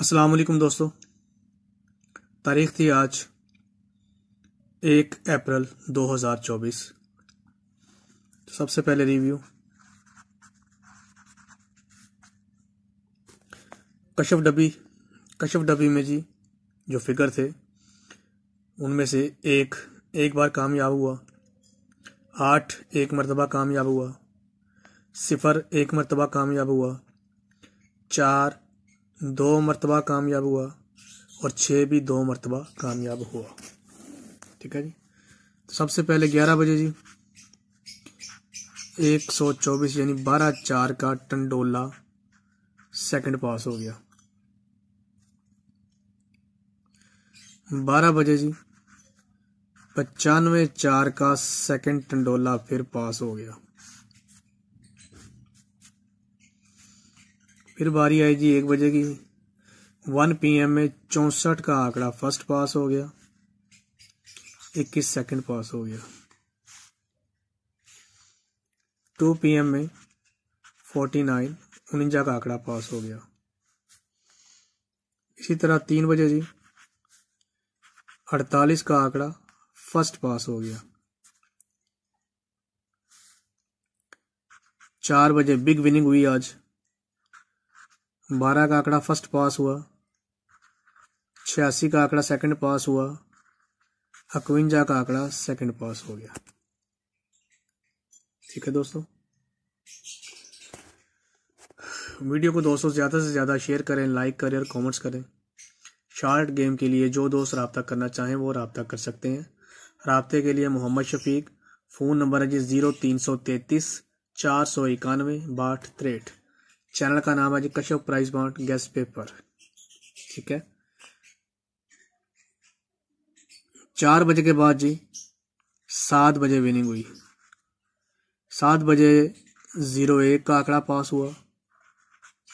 असलम दोस्तों तारीख थी आज एक अप्रैल 2024 तो सबसे पहले रिव्यू कशफ डबी कशफ डबी में जी जो फिगर थे उनमें से एक एक बार कामयाब हुआ आठ एक मरतबा कामयाब हुआ सिफर एक मरतबा कामयाब हुआ चार दो मरतबा कामयाब हुआ और छः भी दो मरतबा कामयाब हुआ ठीक है जी तो सबसे पहले ग्यारह बजे जी एक सौ चौबीस यानी बारह चार का टंडोला सेकंड पास हो गया बारह बजे जी पचानवे चार का सेकंड टंडोला फिर पास हो गया फिर बारी आई जी एक बजे की वन पीएम में चौंसठ का आंकड़ा फर्स्ट पास हो गया इक्कीस सेकंड पास हो गया टू पीएम में फोर्टी नाइन उनंजा का आंकड़ा पास हो गया इसी तरह तीन बजे जी अड़तालीस का आंकड़ा फर्स्ट पास हो गया चार बजे बिग विनिंग हुई आज बारह का आंकड़ा फर्स्ट पास हुआ छियासी का आंकड़ा सेकंड पास हुआ अकवंजा का आंकड़ा सेकंड पास हो गया ठीक है दोस्तों वीडियो को दोस्तों ज़्यादा से ज़्यादा शेयर करें लाइक करें और कमेंट्स करें शार्ट गेम के लिए जो दोस्त रबता करना चाहें वो रबता कर सकते हैं रबते के लिए मोहम्मद शफीक फ़ोन नंबर है जी ज़ीरो तीन सौ तैतीस चार सौ इक्यानवे बाठ तिरठ चैनल का नाम है जी Kashyap prize bond guess paper ठीक है चार बजे के बाद जी सात बजे विनिंग हुई सात बजे ज़ीरो एक का आंकड़ा पास हुआ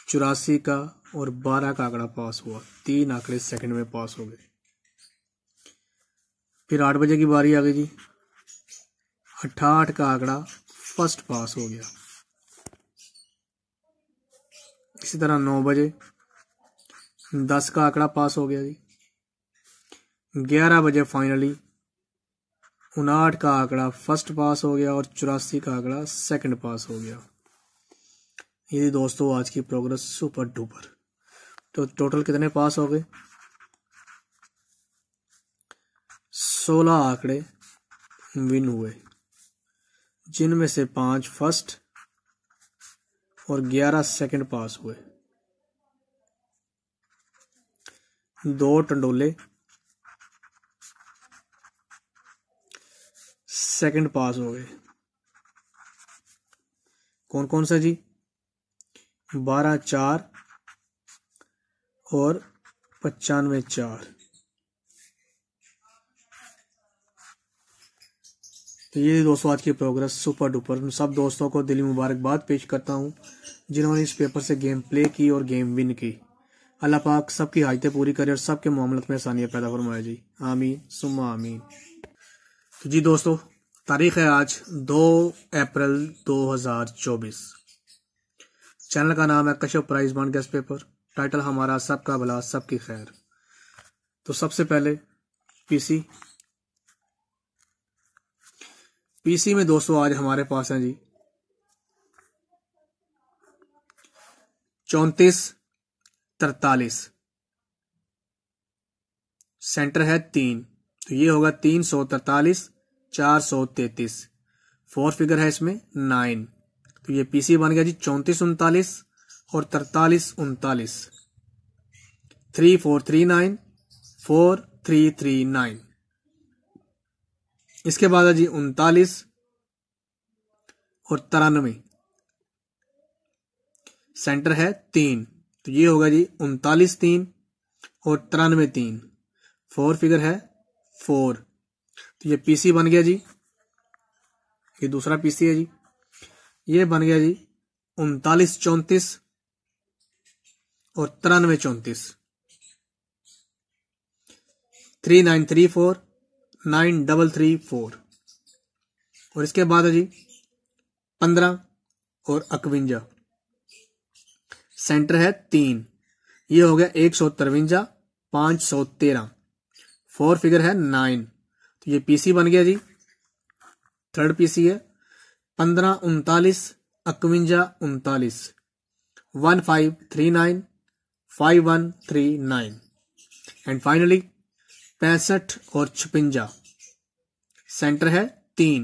चौरासी का और बारह का आंकड़ा पास हुआ तीन आंकड़े सेकंड में पास हो गए फिर आठ बजे की बारी आ गई जी अठाठ का आंकड़ा फर्स्ट पास हो गया इसी तरह नौ बजे दस का आंकड़ा पास हो गया जी ग्यारह बजे फाइनली उनाहठ का आंकड़ा फर्स्ट पास हो गया और चौरासी का आंकड़ा सेकंड पास हो गया ये दोस्तों आज की प्रोग्रेस सुपर डुपर तो टोटल कितने पास हो गए सोलह आंकड़े विन हुए जिनमें से पांच फर्स्ट और 11 सेकंड पास हुए दो टंडोले सेकंड पास हो गए कौन कौन सा जी बारह चार और पचानवे चार तो ये दोस्तों आज की प्रोग्रेस सुपर डुपर उन सब दोस्तों को दिली मुबारकबाद पेश करता हूँ जिन्होंने इस पेपर से गेम प्ले की और गेम विन की अल्लाह पाक सबकी हाजतें पूरी करे और सबके मामलत में आसानियाँ पैदा फरमाए जी आमीन सुमा आमीन तो जी दोस्तों तारीख है आज दो अप्रैल 2024 चैनल का नाम है Kashyap prize bond guest paper title हमारा सबका भला सबकी खैर तो सबसे पहले पीसी पीसी में दोस्तों आज हमारे पास है जी चौतीस तरतालीस सेंटर है तीन तो ये होगा तीन सौ तरतालीस चार सौ तैतीस फोर फिगर है इसमें नाइन तो ये पीसी बन गया जी चौतीस उनतालीस और तरतालीस उनतालीस three four three nine four three three nine इसके बाद है जी उनतालीस और तिरानवे सेंटर है तीन तो ये होगा जी उनतालीस तीन और तिरानवे तीन फोर फिगर है फोर तो ये पीसी बन गया जी ये दूसरा पीसी है जी ये बन गया जी उनतालीस चौंतीस और तिरानवे चौंतीस three nine three four nine double three four और इसके बाद है जी पंद्रह और इकवंजा सेंटर है तीन ये हो गया एक सौ तिरवंजा पांच सौ तेरह फोर फिगर है नाइन तो ये पीसी बन गया जी थर्ड पीसी है पंद्रह उनतालीस इकवंजा उनतालीस one five three nine five one three nine and finally पैंसठ और छपंजा सेंटर है तीन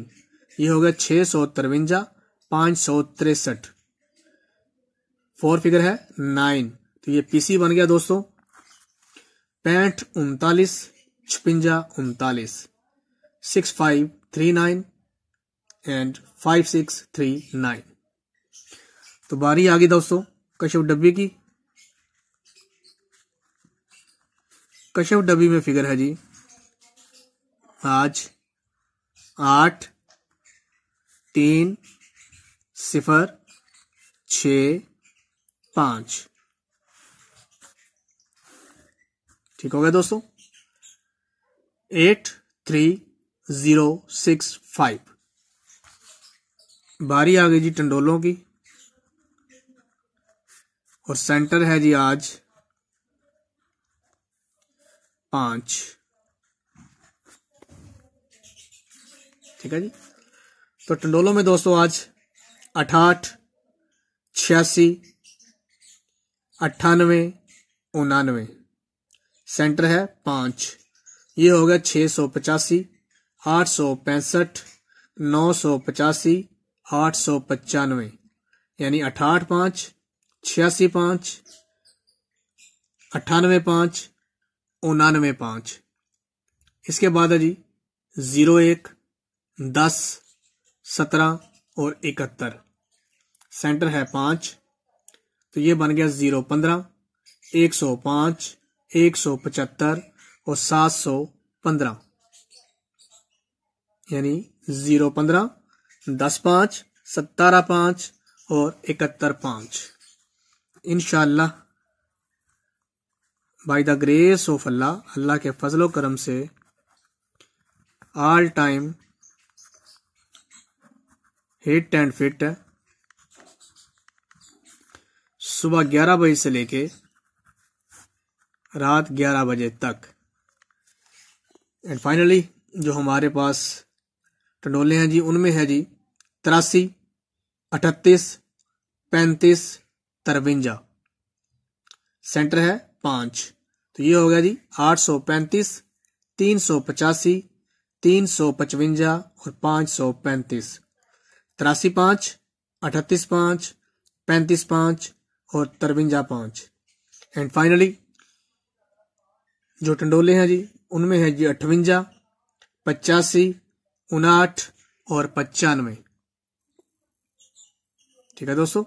ये हो गया छह सौ तिरवंजा पांच सौ तिरसठ फोर फिगर है नाइन तो ये पीसी बन गया दोस्तों पैंठ उनतालीस छपंजा उनतालीस six five three nine and five six three nine तो बारी आ गई दोस्तों कश्यप डब्बी की कश्यप डबी में फिगर है जी आज आठ तीन सिफर छ पांच ठीक हो गया दोस्तों eight three zero six five बारी आ गई जी टंडोलों की और सेंटर है जी आज पांच ठीक है जी तो टंडोलो में दोस्तों आज अठाठ छियासी अट्ठानवे उनानवे सेंटर है पांच ये हो गया छह सौ पचासी आठ सौ पैंसठ नौ सौ पचासी आठ सौ पचानवे यानी अठाठ पांच छियासी पांच अट्ठानवे पांच उनानवे पांच इसके बाद है जी ज़ीरो एक दस सत्रह और इकहत्तर सेंटर है पांच तो ये बन गया ज़ीरो पंद्रह एक सौ पांच एक सौ पचहत्तर और सात सौ पंद्रह यानी ज़ीरो पंद्रह दस पांच सत्तारह पांच और इकहत्तर पांच in by the grace of Allah Allah के फजलो करम से all time hit and fit सुबह ग्यारह बजे से लेके रात ग्यारह बजे तक एंड फाइनली जो हमारे पास टंडोले हैं जी उनमें है जी तिरासी अठतीस पैंतीस तरवंजा सेंटर है पाँच तो ये हो गया जी आठ सौ पैंतीस तीन सौ पचासी तीन सौ पचवंजा और पाँच सौ पैंतीस तिरासी पाँच अठतीस पाँच पैंतीस पाँच और तरवंजा पाँच एंड फाइनली जो टंडोले हैं जी उनमें है जी अठवंजा पचासी उनाहठ और पचानवे ठीक है दोस्तों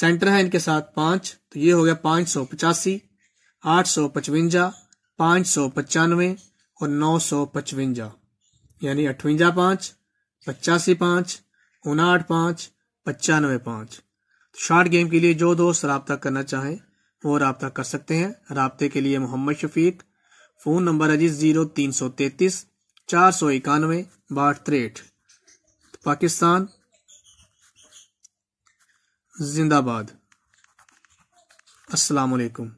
सेंटर है इनके साथ पांच तो ये हो गया पांच सौ पचासी आठ सौ पचवंजा पांच सौ पचानवे और नौ सौ पचवंजा यानी अठवंजा पांच पचासी पांच उनाहठ पांच पचानवे पांच तो शार्ट गेम के लिए जो दोस्त रबता करना चाहें वो रबता कर सकते हैं रबते के लिए मोहम्मद शफीक फ़ोन नंबर है जी ज़ीरो तीन सौ तैतीस चार सौ इक्यानवे बाहठ तिरठ पाकिस्तान जिंदाबाद अस्सलाम वालेकुम